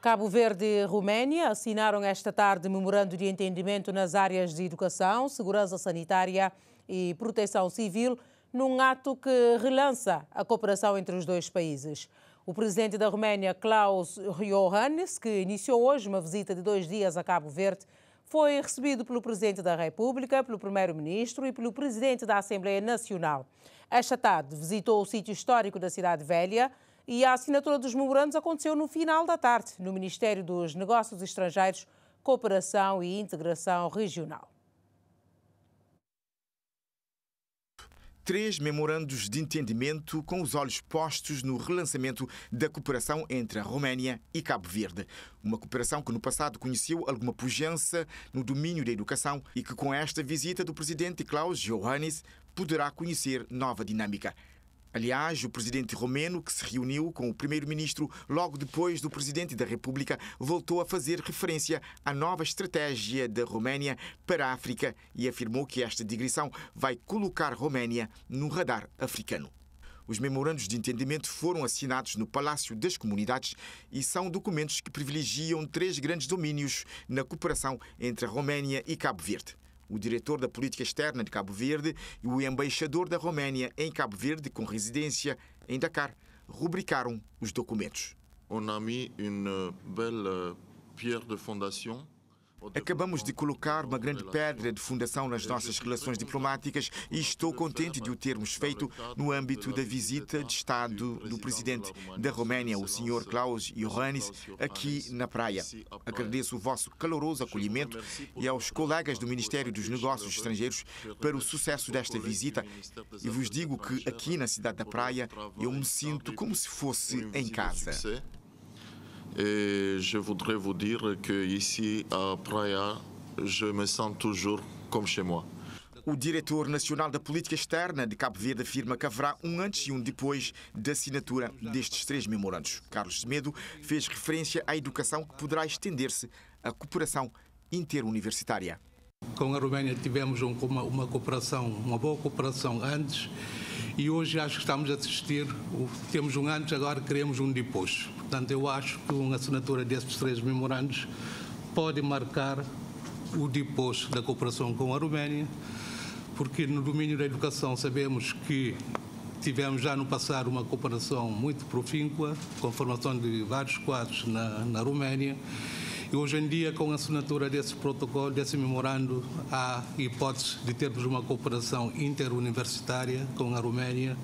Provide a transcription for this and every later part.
Cabo Verde e Roménia assinaram esta tarde memorando de entendimento nas áreas de educação, segurança sanitária e proteção civil, num ato que relança a cooperação entre os dois países. O presidente da Roménia, Klaus Iohannis, que iniciou hoje uma visita de dois dias a Cabo Verde, foi recebido pelo presidente da República, pelo primeiro-ministro e pelo presidente da Assembleia Nacional. Esta tarde visitou o sítio histórico da Cidade Velha, e a assinatura dos memorandos aconteceu no final da tarde, no Ministério dos Negócios Estrangeiros, Cooperação e Integração Regional. três memorandos de entendimento com os olhos postos no relançamento da cooperação entre a Roménia e Cabo Verde. Uma cooperação que no passado conheceu alguma pujança no domínio da educação e que com esta visita do presidente Klaus Johannes poderá conhecer nova dinâmica. Aliás, o presidente romeno, que se reuniu com o primeiro-ministro logo depois do presidente da República, voltou a fazer referência à nova estratégia da Roménia para a África e afirmou que esta digressão vai colocar Roménia no radar africano. Os memorandos de entendimento foram assinados no Palácio das Comunidades e são documentos que privilegiam três grandes domínios na cooperação entre a Roménia e Cabo Verde o diretor da política externa de Cabo Verde e o embaixador da Roménia em Cabo Verde, com residência em Dakar, rubricaram os documentos. On a mis une belle euh, pierre de fondation Acabamos de colocar uma grande pedra de fundação nas nossas relações diplomáticas e estou contente de o termos feito no âmbito da visita de Estado do presidente da Roménia, o Sr. Klaus Iohannis, aqui na praia. Agradeço o vosso caloroso acolhimento e aos colegas do Ministério dos Negócios Estrangeiros para o sucesso desta visita e vos digo que aqui na cidade da praia eu me sinto como se fosse em casa. Et je voudrais vous dire que ici à Praia, je me sens toujours como chez moi. O diretor nacional da política externa de Cabo Verde afirma que haverá um antes e um depois da assinatura destes três memorandos. Carlos Semedo fez referência à educação que poderá estender-se à cooperação interuniversitária. Com a Roménia tivemos uma, uma cooperação, uma boa cooperação antes e hoje acho que estamos a assistir, temos um antes, agora queremos um depois. Portanto, eu acho que uma assinatura desses três memorandos pode marcar o depois da cooperação com a Roménia, porque no domínio da educação sabemos que tivemos já no passado uma cooperação muito profíncua, com a formação de vários quadros na, na Roménia, e hoje em dia, com a assinatura desse protocolo, desse memorando, há hipótese de termos uma cooperação interuniversitária com a Roménia,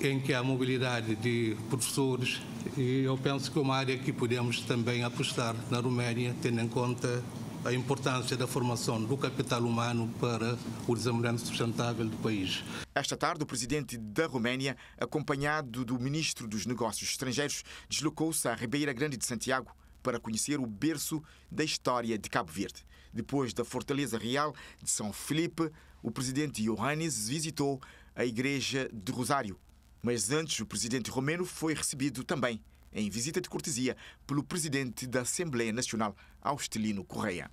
em que há mobilidade de professores e eu penso que é uma área que podemos também apostar na Roménia, tendo em conta a importância da formação do capital humano para o desenvolvimento sustentável do país. Esta tarde, o presidente da Roménia, acompanhado do ministro dos Negócios Estrangeiros, deslocou-se à Ribeira Grande de Santiago para conhecer o berço da história de Cabo Verde. Depois da Fortaleza Real de São Felipe, o presidente Johannes visitou a Igreja de Rosário, mas antes, o presidente romeno foi recebido também, em visita de cortesia, pelo presidente da Assembleia Nacional, Austelino Correia.